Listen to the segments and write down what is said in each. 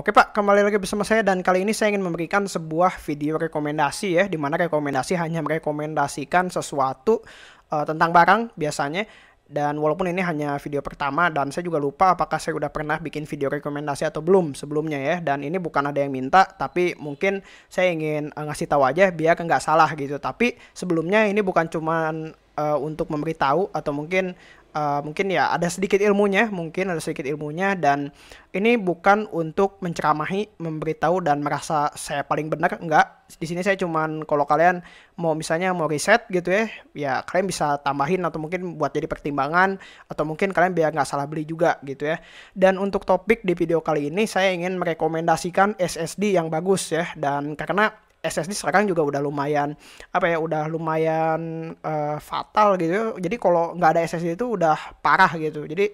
Oke Pak, kembali lagi bersama saya dan kali ini saya ingin memberikan sebuah video rekomendasi ya, dimana rekomendasi hanya merekomendasikan sesuatu uh, tentang barang biasanya. Dan walaupun ini hanya video pertama dan saya juga lupa apakah saya udah pernah bikin video rekomendasi atau belum sebelumnya ya. Dan ini bukan ada yang minta, tapi mungkin saya ingin eh, ngasih tahu aja biar nggak salah gitu. Tapi sebelumnya ini bukan cuman uh, untuk memberitahu atau mungkin uh, mungkin ya ada sedikit ilmunya, mungkin ada sedikit ilmunya dan ini bukan untuk menceramahi, memberitahu dan merasa saya paling benar, enggak. Di sini saya cuman kalau kalian mau misalnya mau riset gitu ya, ya kalian bisa tambahin atau mungkin buat jadi pertimbangan atau mungkin kalian biar nggak salah beli juga gitu ya. Dan untuk topik di video kali ini saya ingin merekomendasikan SSD yang bagus ya dan karena SSD sekarang juga udah lumayan apa ya udah lumayan uh, fatal gitu jadi kalau nggak ada SSD itu udah parah gitu jadi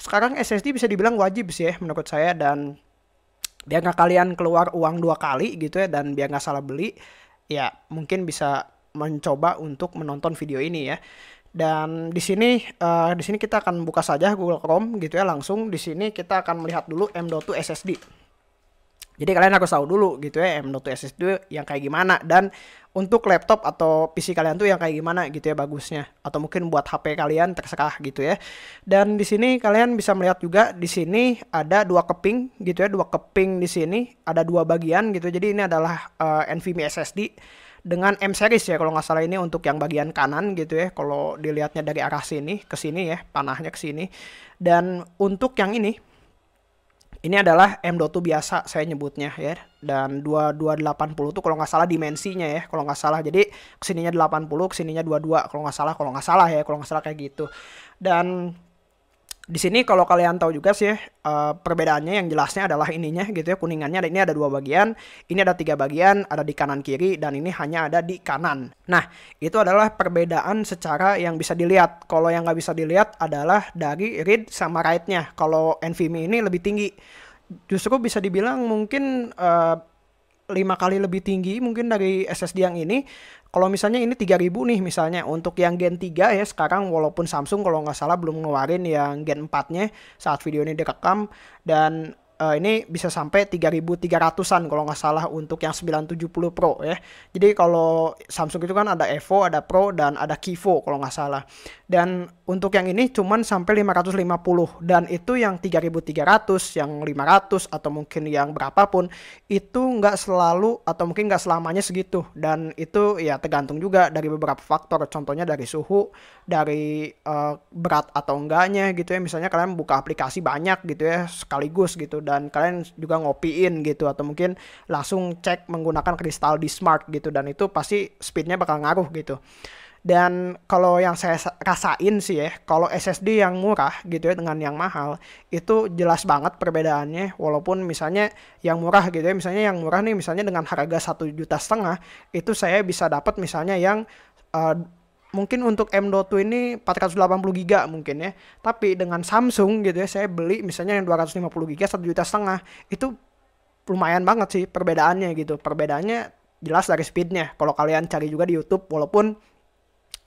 sekarang SSD bisa dibilang wajib sih ya menurut saya dan biar nggak kalian keluar uang dua kali gitu ya dan biar nggak salah beli ya mungkin bisa mencoba untuk menonton video ini ya dan di sini uh, di sini kita akan buka saja Google Chrome gitu ya langsung di sini kita akan melihat dulu M.2 SSD jadi kalian harus tahu dulu gitu ya M.2 SSD itu yang kayak gimana dan untuk laptop atau PC kalian tuh yang kayak gimana gitu ya bagusnya atau mungkin buat HP kalian terserah gitu ya. Dan di sini kalian bisa melihat juga di sini ada dua keping gitu ya, dua keping di sini ada dua bagian gitu. Jadi ini adalah uh, eh, NVMe SSD dengan M series ya kalau nggak salah ini untuk yang bagian kanan gitu ya kalau dilihatnya dari arah sini ke sini ya panahnya ke sini dan untuk yang ini ini adalah M.2 biasa saya nyebutnya ya. Dan 2280 tuh kalau nggak salah dimensinya ya, kalau nggak salah. Jadi kesininya 80, kesininya 22 kalau nggak salah, kalau nggak salah ya, kalau nggak salah kayak gitu. Dan di sini kalau kalian tahu juga sih uh, perbedaannya yang jelasnya adalah ininya gitu ya kuningannya ini ada dua bagian, ini ada tiga bagian, ada di kanan kiri dan ini hanya ada di kanan. Nah itu adalah perbedaan secara yang bisa dilihat. Kalau yang nggak bisa dilihat adalah dari read sama write-nya. Kalau NVMe ini lebih tinggi justru bisa dibilang mungkin uh, lima kali lebih tinggi mungkin dari SSD yang ini. Kalau misalnya ini 3000 nih misalnya untuk yang Gen 3 ya sekarang walaupun Samsung kalau nggak salah belum ngeluarin yang Gen 4-nya saat video ini direkam dan uh, ini bisa sampai 3300-an kalau nggak salah untuk yang 970 Pro ya. Jadi kalau Samsung itu kan ada Evo, ada Pro dan ada Kivo kalau nggak salah dan untuk yang ini cuman sampai 550 dan itu yang 3300 yang 500 atau mungkin yang berapapun itu nggak selalu atau mungkin nggak selamanya segitu dan itu ya tergantung juga dari beberapa faktor contohnya dari suhu dari uh, berat atau enggaknya gitu ya misalnya kalian buka aplikasi banyak gitu ya sekaligus gitu dan kalian juga ngopiin gitu atau mungkin langsung cek menggunakan kristal di smart gitu dan itu pasti speednya bakal ngaruh gitu dan kalau yang saya rasain sih ya, kalau SSD yang murah gitu ya dengan yang mahal itu jelas banget perbedaannya. Walaupun misalnya yang murah gitu ya, misalnya yang murah nih misalnya dengan harga satu juta setengah itu saya bisa dapat misalnya yang uh, mungkin untuk M.2 ini 480 giga mungkin ya. Tapi dengan Samsung gitu ya saya beli misalnya yang 250 giga satu juta setengah itu lumayan banget sih perbedaannya gitu. Perbedaannya jelas dari speednya. Kalau kalian cari juga di YouTube walaupun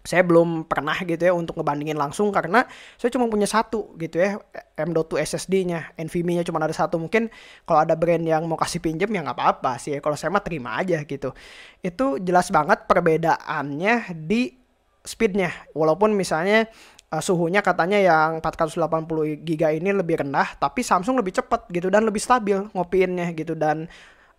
saya belum pernah gitu ya untuk ngebandingin langsung karena saya cuma punya satu gitu ya M.2 SSD-nya, NVMe-nya cuma ada satu mungkin kalau ada brand yang mau kasih pinjem ya nggak apa-apa sih ya. kalau saya mah terima aja gitu itu jelas banget perbedaannya di speednya walaupun misalnya uh, suhunya katanya yang 480 giga ini lebih rendah tapi Samsung lebih cepat gitu dan lebih stabil ngopiinnya gitu dan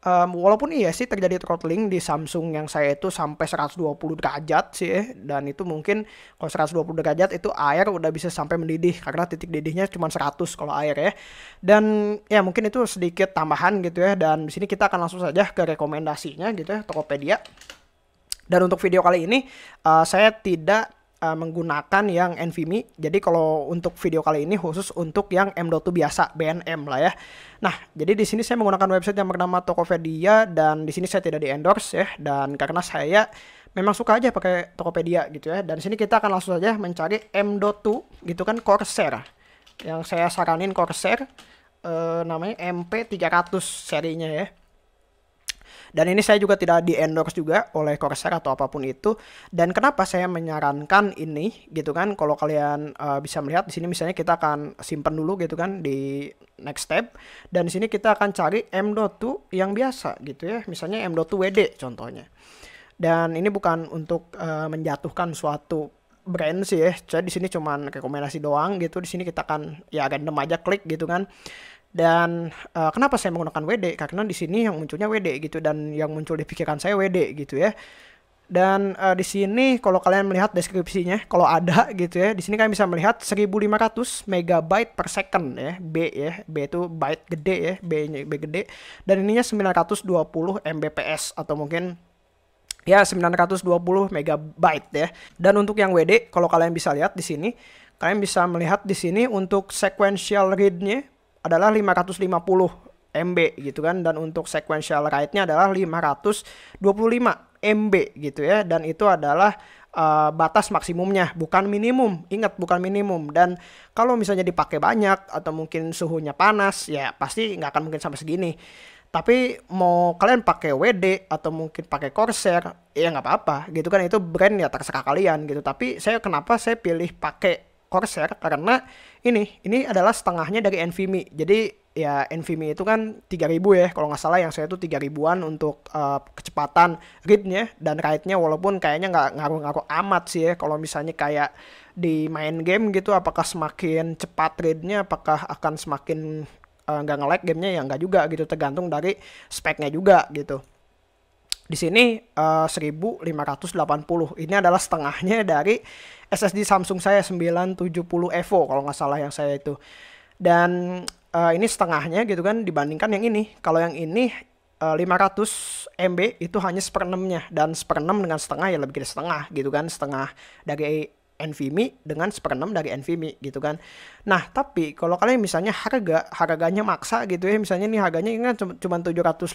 Um, walaupun iya sih terjadi throttling di Samsung yang saya itu sampai 120 derajat sih ya, dan itu mungkin kalau 120 derajat itu air udah bisa sampai mendidih karena titik didihnya cuma 100 kalau air ya. Dan ya mungkin itu sedikit tambahan gitu ya dan di sini kita akan langsung saja ke rekomendasinya gitu ya Tokopedia. Dan untuk video kali ini uh, saya tidak uh, menggunakan yang NVMe. Jadi kalau untuk video kali ini khusus untuk yang M.2 biasa BNM lah ya. Nah, jadi di sini saya menggunakan website yang bernama Tokopedia dan di sini saya tidak di endorse ya dan karena saya memang suka aja pakai Tokopedia gitu ya. Dan di sini kita akan langsung saja mencari M.2 gitu kan Corsair. Yang saya saranin Corsair uh, namanya MP300 serinya ya. Dan ini saya juga tidak di endorse juga oleh Corsair atau apapun itu. Dan kenapa saya menyarankan ini gitu kan kalau kalian uh, bisa melihat di sini misalnya kita akan simpan dulu gitu kan di next step dan di sini kita akan cari M.2 yang biasa gitu ya. Misalnya M.2 WD contohnya. Dan ini bukan untuk uh, menjatuhkan suatu brand sih ya. Jadi di sini cuman rekomendasi doang gitu. Di sini kita akan ya random aja klik gitu kan. Dan uh, kenapa saya menggunakan WD? Karena di sini yang munculnya WD gitu dan yang muncul di pikiran saya WD gitu ya. Dan uh, di sini kalau kalian melihat deskripsinya, kalau ada gitu ya, di sini kalian bisa melihat 1500 megabyte per second ya, B ya, B itu byte gede ya, B-nya B gede. Dan ininya 920 Mbps atau mungkin ya 920 megabyte ya. Dan untuk yang WD, kalau kalian bisa lihat di sini, kalian bisa melihat di sini untuk sequential read-nya adalah 550 MB gitu kan dan untuk sequential write-nya adalah 525 MB gitu ya dan itu adalah uh, batas maksimumnya, bukan minimum. Ingat, bukan minimum. Dan kalau misalnya dipakai banyak atau mungkin suhunya panas, ya pasti nggak akan mungkin sampai segini. Tapi mau kalian pakai WD atau mungkin pakai Corsair, ya nggak apa-apa gitu kan. Itu brand ya terserah kalian gitu. Tapi saya kenapa saya pilih pakai Corsair karena ini ini adalah setengahnya dari NVMe. Jadi ya NVMe itu kan 3000 ya kalau nggak salah yang saya itu 3000-an untuk uh, kecepatan read-nya dan write-nya walaupun kayaknya nggak ngaruh-ngaruh amat sih ya kalau misalnya kayak di main game gitu apakah semakin cepat read-nya apakah akan semakin eh, nggak uh, nge-lag gamenya ya nggak juga gitu tergantung dari speknya juga gitu di sini eh, uh, 1580. Ini adalah setengahnya dari SSD Samsung saya 970 Evo kalau nggak salah yang saya itu. Dan uh, ini setengahnya gitu kan dibandingkan yang ini. Kalau yang ini uh, 500 MB itu hanya seperenamnya dan seperenam dengan setengah ya lebih dari setengah gitu kan setengah dari NVMe dengan seperenam dari NVMe gitu kan. Nah, tapi kalau kalian misalnya harga harganya maksa gitu ya, misalnya ini harganya ini kan cuma 750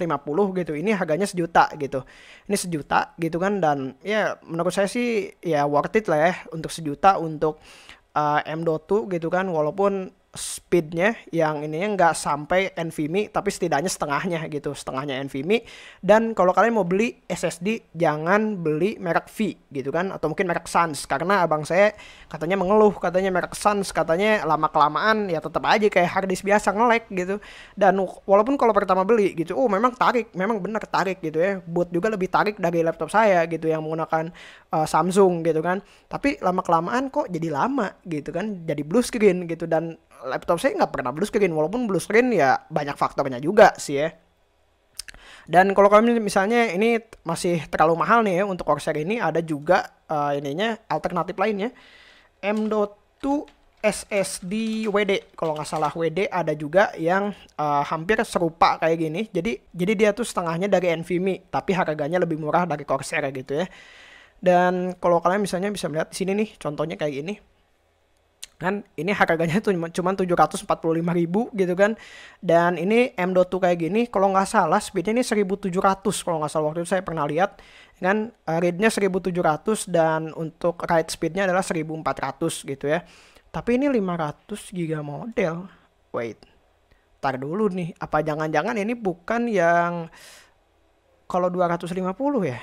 gitu. Ini harganya sejuta gitu. Ini sejuta gitu kan dan ya menurut saya sih ya worth it lah ya untuk sejuta untuk eh, uh, M.2 gitu kan walaupun speednya yang ininya nggak sampai NVMe tapi setidaknya setengahnya gitu setengahnya NVMe dan kalau kalian mau beli SSD jangan beli merek V gitu kan atau mungkin merek Sans karena abang saya katanya mengeluh katanya merek Sans katanya lama kelamaan ya tetap aja kayak harddisk biasa ngelek gitu dan walaupun kalau pertama beli gitu oh memang tarik memang benar tarik gitu ya buat juga lebih tarik dari laptop saya gitu yang menggunakan uh, Samsung gitu kan tapi lama kelamaan kok jadi lama gitu kan jadi blue screen gitu dan laptop saya nggak pernah blue screen walaupun blue screen ya banyak faktornya juga sih ya dan kalau kalian misalnya ini masih terlalu mahal nih ya untuk Corsair ini ada juga uh, ininya alternatif lainnya M.2 SSD WD kalau nggak salah WD ada juga yang uh, hampir serupa kayak gini jadi jadi dia tuh setengahnya dari NVMe tapi harganya lebih murah dari Corsair gitu ya dan kalau kalian misalnya bisa melihat di sini nih contohnya kayak gini kan ini harganya tuh cuma 745 ribu gitu kan dan ini M.2 kayak gini kalau nggak salah speednya ini 1700 kalau nggak salah waktu itu saya pernah lihat kan eh, readnya 1700 dan untuk ride speednya adalah 1400 gitu ya tapi ini 500 giga model wait tar dulu nih apa jangan-jangan ini bukan yang kalau 250 ya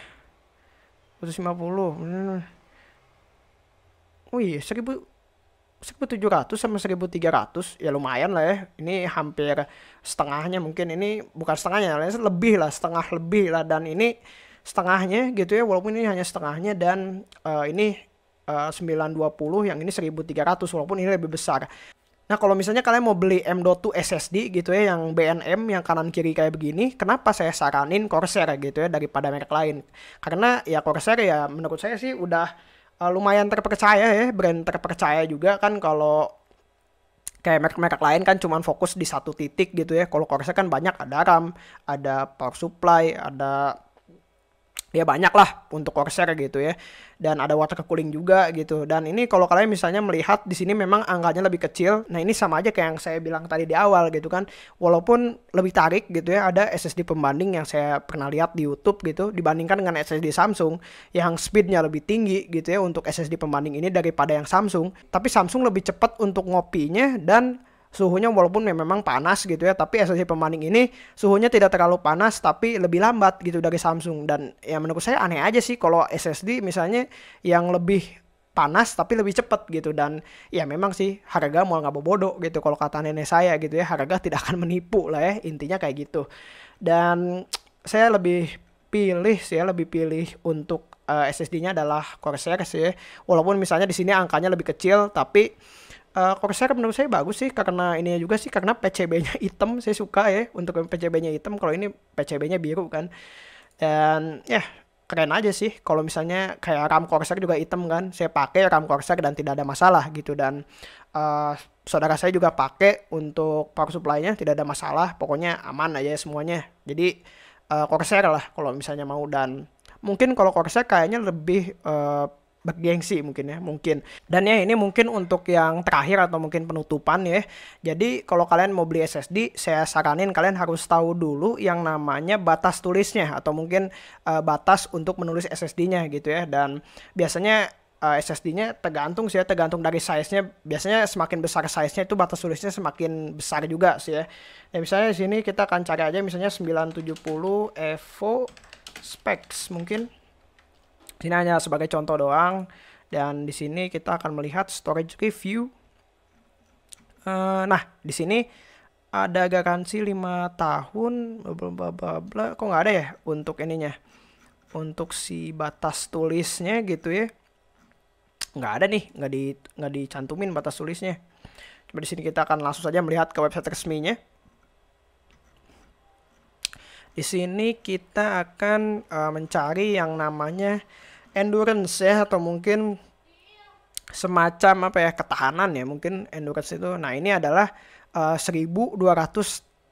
lima hmm. Wih, oh iya, seribu 1700 sama 1300 ya lumayan lah ya ini hampir setengahnya mungkin ini bukan setengahnya ya, lebih lah setengah lebih lah dan ini setengahnya gitu ya walaupun ini hanya setengahnya dan uh, ini eh, uh, 920 yang ini 1300 walaupun ini lebih besar Nah kalau misalnya kalian mau beli M.2 SSD gitu ya yang BNM yang kanan kiri kayak begini, kenapa saya saranin Corsair gitu ya daripada merek lain? Karena ya Corsair ya menurut saya sih udah uh, lumayan terpercaya ya brand terpercaya juga kan kalau kayak merek-merek lain kan cuman fokus di satu titik gitu ya kalau Corsair kan banyak ada RAM ada power supply ada ya banyak lah untuk Corsair gitu ya dan ada water cooling juga gitu dan ini kalau kalian misalnya melihat di sini memang angkanya lebih kecil nah ini sama aja kayak yang saya bilang tadi di awal gitu kan walaupun lebih tarik gitu ya ada SSD pembanding yang saya pernah lihat di YouTube gitu dibandingkan dengan SSD Samsung yang speednya lebih tinggi gitu ya untuk SSD pembanding ini daripada yang Samsung tapi Samsung lebih cepat untuk ngopinya dan suhunya walaupun ya memang panas gitu ya, tapi SSD pemaning ini suhunya tidak terlalu panas tapi lebih lambat gitu dari Samsung dan ya menurut saya aneh aja sih kalau SSD misalnya yang lebih panas tapi lebih cepat gitu dan ya memang sih harga mau nggak bodoh gitu kalau kata nenek saya gitu ya harga tidak akan menipu lah ya intinya kayak gitu dan saya lebih pilih sih ya, lebih pilih untuk uh, eh, SSD-nya adalah Corsair sih ya. walaupun misalnya di sini angkanya lebih kecil tapi Uh, Corsair menurut saya bagus sih karena ini juga sih karena PCB-nya hitam saya suka ya untuk PCB-nya hitam kalau ini PCB-nya biru kan dan ya yeah, keren aja sih kalau misalnya kayak RAM Corsair juga hitam kan saya pakai RAM Corsair dan tidak ada masalah gitu dan uh, saudara saya juga pakai untuk power supply-nya tidak ada masalah pokoknya aman aja semuanya jadi uh, Corsair lah kalau misalnya mau dan mungkin kalau Corsair kayaknya lebih uh, bergengsi mungkin ya mungkin dan ya ini mungkin untuk yang terakhir atau mungkin penutupan ya jadi kalau kalian mau beli SSD saya saranin kalian harus tahu dulu yang namanya batas tulisnya atau mungkin uh, batas untuk menulis SSD-nya gitu ya dan biasanya uh, eh, SSD-nya tergantung sih ya, tergantung dari size-nya. Biasanya semakin besar size-nya itu batas tulisnya semakin besar juga sih ya. Ya misalnya di sini kita akan cari aja misalnya 970 EVO specs mungkin Sini hanya sebagai contoh doang dan di sini kita akan melihat storage review. Eh, nah, di sini ada garansi 5 tahun kok nggak ada ya untuk ininya. Untuk si batas tulisnya gitu ya. Nggak ada nih, nggak di nggak dicantumin batas tulisnya. Coba di sini kita akan langsung saja melihat ke website resminya. Di sini kita akan uh, mencari yang namanya endurance ya atau mungkin semacam apa ya ketahanan ya mungkin endurance itu. Nah, ini adalah uh, eh, 1200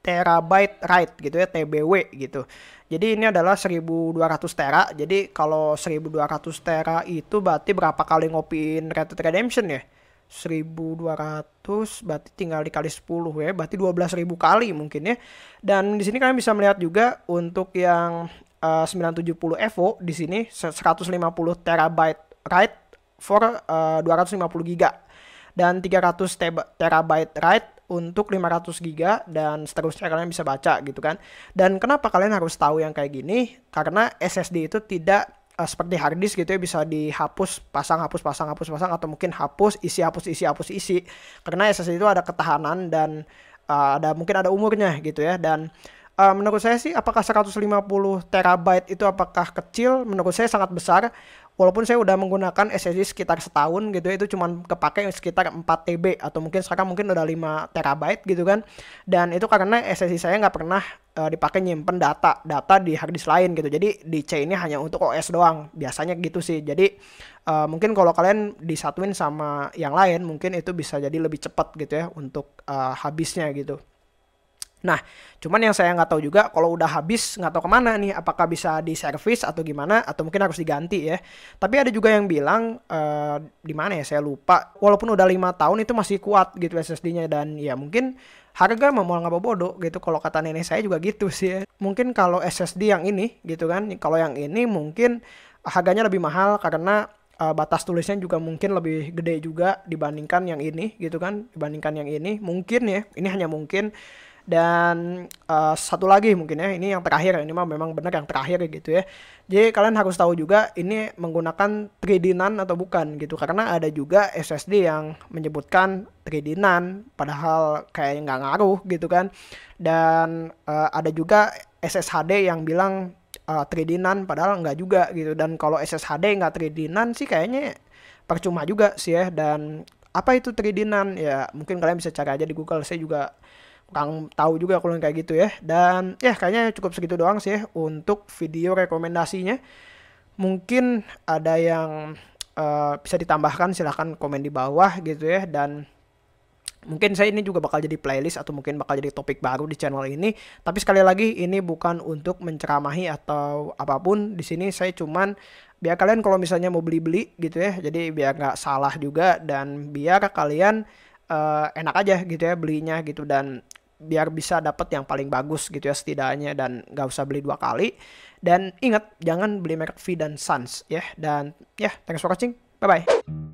terabyte write gitu ya TBW gitu. Jadi ini adalah 1200 tera. Jadi kalau 1200 tera itu berarti berapa kali ngopiin Red Dead Redemption ya? 1200 berarti tinggal dikali 10 ya berarti 12.000 kali mungkin ya dan di sini kalian bisa melihat juga untuk yang eh, uh, 970 EVO di sini 150 terabyte write for eh, uh, 250 giga dan 300 terabyte write untuk 500 giga dan seterusnya kalian bisa baca gitu kan dan kenapa kalian harus tahu yang kayak gini karena SSD itu tidak uh, seperti hard disk gitu ya bisa dihapus pasang hapus pasang hapus pasang atau mungkin hapus isi hapus isi hapus isi karena ya, SSD itu ada ketahanan dan uh, ada mungkin ada umurnya gitu ya dan uh, menurut saya sih apakah 150 terabyte itu apakah kecil menurut saya sangat besar walaupun saya udah menggunakan SSD sekitar setahun gitu ya, itu cuman kepake sekitar 4 TB atau mungkin sekarang mungkin udah 5 terabyte gitu kan dan itu karena SSD saya nggak pernah uh, dipakai nyimpen data data di harddisk lain gitu jadi di C ini hanya untuk OS doang biasanya gitu sih jadi uh, mungkin kalau kalian disatuin sama yang lain mungkin itu bisa jadi lebih cepat gitu ya untuk uh, habisnya gitu Nah, cuman yang saya nggak tahu juga kalau udah habis nggak tahu kemana nih, apakah bisa di service atau gimana, atau mungkin harus diganti ya. Tapi ada juga yang bilang uh, di mana ya saya lupa, walaupun udah lima tahun itu masih kuat gitu SSD-nya dan ya mungkin harga mah mau nggak bodoh gitu kalau kata nenek saya juga gitu sih ya. mungkin kalau SSD yang ini gitu kan kalau yang ini mungkin harganya lebih mahal karena uh, batas tulisnya juga mungkin lebih gede juga dibandingkan yang ini gitu kan dibandingkan yang ini mungkin ya ini hanya mungkin dan uh, satu lagi mungkin ya, ini yang terakhir, ini mah memang benar yang terakhir gitu ya. Jadi kalian harus tahu juga ini menggunakan 3D NAND atau bukan gitu, karena ada juga SSD yang menyebutkan 3D NAND, padahal kayaknya nggak ngaruh gitu kan. Dan uh, ada juga SSHD yang bilang uh, 3D NAND, padahal nggak juga gitu. Dan kalau SSHD nggak 3D NAND sih kayaknya percuma juga sih ya dan apa itu 3D NAND ya mungkin kalian bisa cari aja di Google saya juga kang tahu juga kalau kayak gitu ya. Dan ya kayaknya cukup segitu doang sih untuk video rekomendasinya. Mungkin ada yang uh, bisa ditambahkan silahkan komen di bawah gitu ya dan Mungkin saya ini juga bakal jadi playlist atau mungkin bakal jadi topik baru di channel ini. Tapi sekali lagi ini bukan untuk menceramahi atau apapun. Di sini saya cuman biar kalian kalau misalnya mau beli-beli gitu ya. Jadi biar nggak salah juga dan biar kalian uh, enak aja gitu ya belinya gitu dan biar bisa dapat yang paling bagus gitu ya setidaknya dan gak usah beli dua kali dan ingat jangan beli merek V dan Sans ya dan ya yeah, thanks for watching bye bye